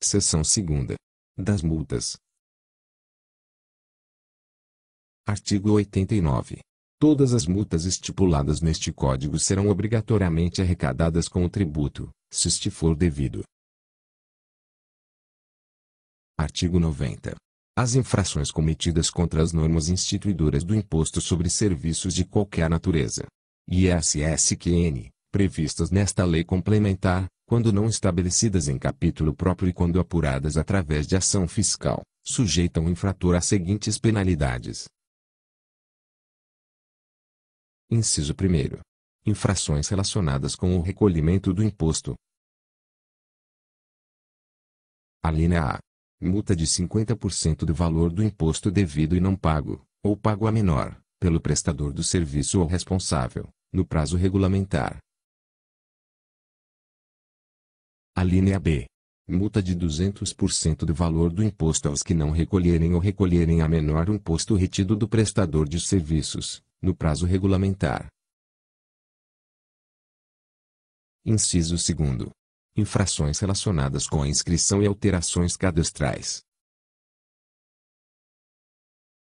Seção 2 das multas. Artigo 89. Todas as multas estipuladas neste Código serão obrigatoriamente arrecadadas com o tributo, se este for devido. Artigo 90. As infrações cometidas contra as normas instituidoras do Imposto sobre Serviços de qualquer natureza, ISSQN, previstas nesta lei complementar, quando não estabelecidas em capítulo próprio e quando apuradas através de ação fiscal, sujeitam o infrator às seguintes penalidades. Inciso 1. Infrações relacionadas com o recolhimento do imposto. Alínea A. Multa de 50% do valor do imposto devido e não pago, ou pago a menor, pelo prestador do serviço ou responsável, no prazo regulamentar, Alínea B. Multa de 200% do valor do imposto aos que não recolherem ou recolherem a menor imposto retido do prestador de serviços, no prazo regulamentar. Inciso 2. Infrações relacionadas com a inscrição e alterações cadastrais.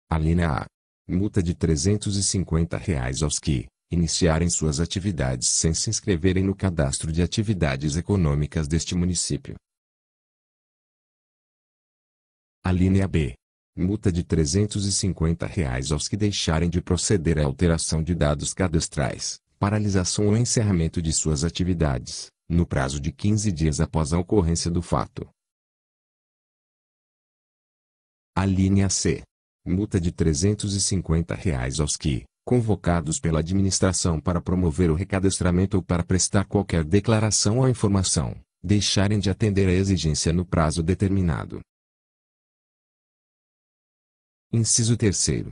Alínea A. Multa de R$ 350 reais aos que, iniciarem suas atividades sem se inscreverem no cadastro de atividades econômicas deste município. Alínea B. Multa de R$ 350 reais aos que deixarem de proceder à alteração de dados cadastrais, paralisação ou encerramento de suas atividades, no prazo de 15 dias após a ocorrência do fato. Alínea C. Multa de R$ 350 reais aos que, convocados pela administração para promover o recadastramento ou para prestar qualquer declaração ou informação, deixarem de atender à exigência no prazo determinado. Inciso 3.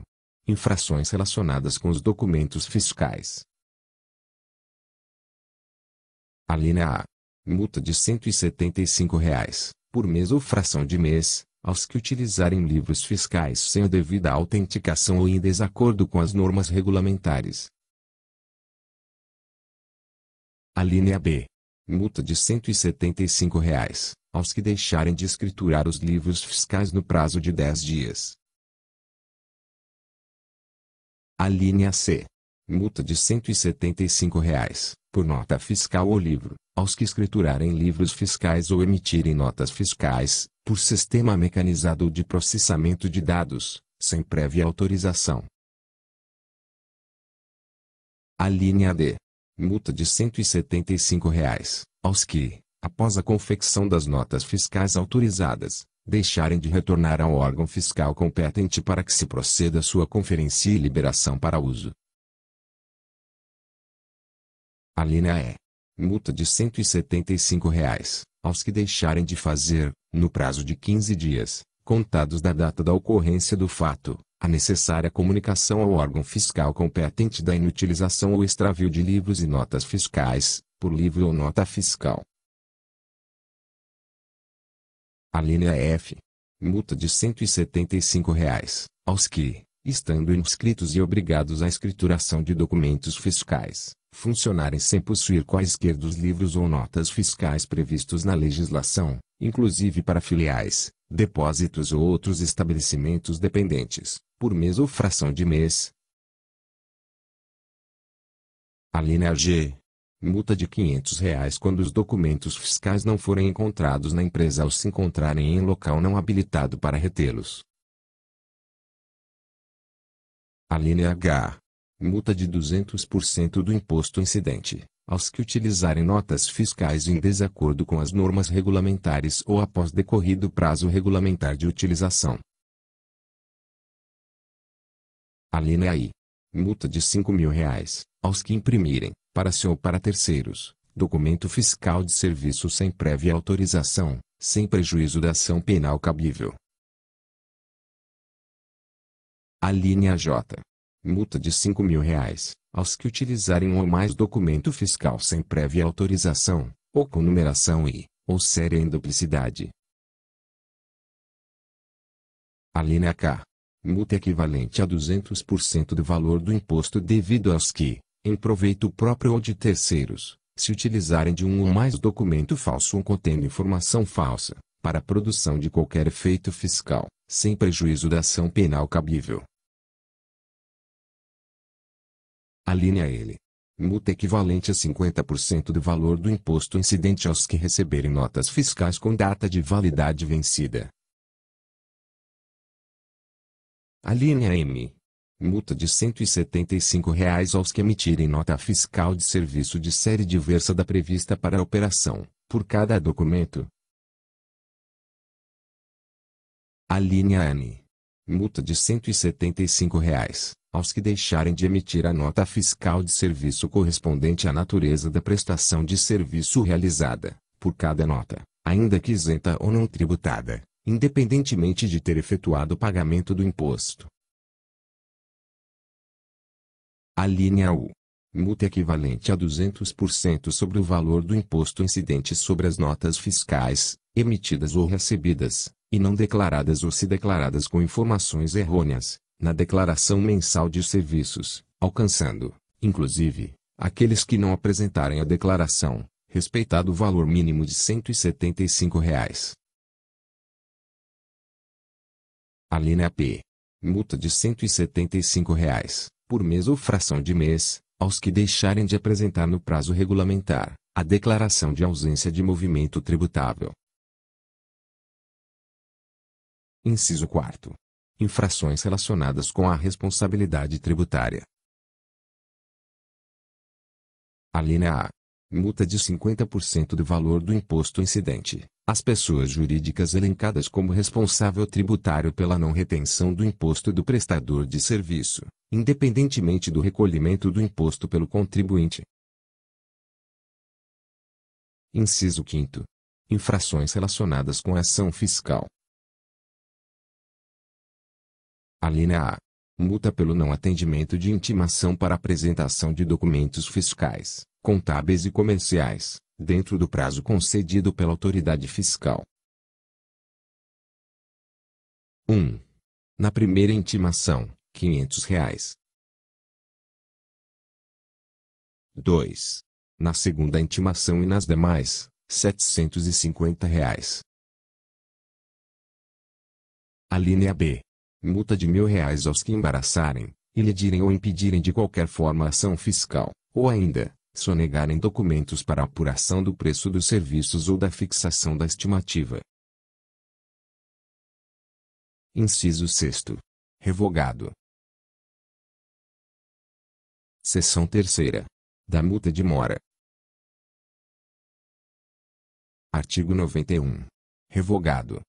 Infrações relacionadas com os documentos fiscais. Alínea A. Multa de R$ 175, reais, por mês ou fração de mês, aos que utilizarem livros fiscais sem a devida autenticação ou em desacordo com as normas regulamentares. Alínea B. Multa de R$ 175, reais, aos que deixarem de escriturar os livros fiscais no prazo de 10 dias. Alínea C. Multa de R$ 175, reais, por nota fiscal ou livro, aos que escriturarem livros fiscais ou emitirem notas fiscais, por sistema mecanizado de processamento de dados, sem prévia autorização. A linha D. Multa de R$ 175 reais, aos que, após a confecção das notas fiscais autorizadas, deixarem de retornar ao órgão fiscal competente para que se proceda sua conferência e liberação para uso. A linha E multa de R$ 175, reais, aos que deixarem de fazer, no prazo de 15 dias, contados da data da ocorrência do fato, a necessária comunicação ao órgão fiscal competente da inutilização ou extravio de livros e notas fiscais, por livro ou nota fiscal. A linha F. Multa de R$ 175, reais, aos que, estando inscritos e obrigados à escrituração de documentos fiscais, funcionarem sem possuir quaisquer dos livros ou notas fiscais previstos na legislação, inclusive para filiais, depósitos ou outros estabelecimentos dependentes, por mês ou fração de mês. Alínea G. Multa de R$ 500 reais quando os documentos fiscais não forem encontrados na empresa ou se encontrarem em local não habilitado para retê-los. Alínea H multa de 200% do imposto incidente, aos que utilizarem notas fiscais em desacordo com as normas regulamentares ou após decorrido prazo regulamentar de utilização. Alínea I. Multa de R$ 5.000, mil reais, aos que imprimirem, para si ou para terceiros, documento fiscal de serviço sem prévia autorização, sem prejuízo da ação penal cabível. Alínea J multa de 5 mil reais, aos que utilizarem um ou mais documento fiscal sem prévia autorização, ou com numeração e, ou séria em duplicidade. Alínea K. Multa equivalente a 200% do valor do imposto devido aos que, em proveito próprio ou de terceiros, se utilizarem de um ou mais documento falso ou contendo informação falsa, para a produção de qualquer efeito fiscal, sem prejuízo da ação penal cabível. Alínea L. Multa equivalente a 50% do valor do imposto incidente aos que receberem notas fiscais com data de validade vencida. Alínea M. Multa de R$ 175,00 aos que emitirem nota fiscal de serviço de série diversa da prevista para a operação, por cada documento. Alínea N multa de R$ 175, reais, aos que deixarem de emitir a nota fiscal de serviço correspondente à natureza da prestação de serviço realizada, por cada nota, ainda que isenta ou não tributada, independentemente de ter efetuado o pagamento do imposto. A linha U. Multa equivalente a 200% sobre o valor do imposto incidente sobre as notas fiscais, emitidas ou recebidas, e não declaradas ou se declaradas com informações errôneas, na declaração mensal de serviços, alcançando, inclusive, aqueles que não apresentarem a declaração, respeitado o valor mínimo de R$ 175. Reais. Alínea P. Multa de R$ 175, reais, por mês ou fração de mês, aos que deixarem de apresentar no prazo regulamentar, a declaração de ausência de movimento tributável, Inciso 4. Infrações relacionadas com a responsabilidade tributária. Alínea A. Multa de 50% do valor do imposto incidente. As pessoas jurídicas elencadas como responsável tributário pela não retenção do imposto do prestador de serviço, independentemente do recolhimento do imposto pelo contribuinte. Inciso 5. Infrações relacionadas com ação fiscal a linha A. Multa pelo não atendimento de intimação para apresentação de documentos fiscais, contábeis e comerciais, dentro do prazo concedido pela autoridade fiscal. 1. Na primeira intimação, R$ 500. Reais. 2. Na segunda intimação e nas demais, R$ 750. Reais. A linha B multa de mil reais aos que embaraçarem, iledirem ou impedirem de qualquer forma ação fiscal, ou ainda, sonegarem documentos para apuração do preço dos serviços ou da fixação da estimativa. Inciso 6. Revogado. Seção 3. Da multa de mora. Artigo 91. Revogado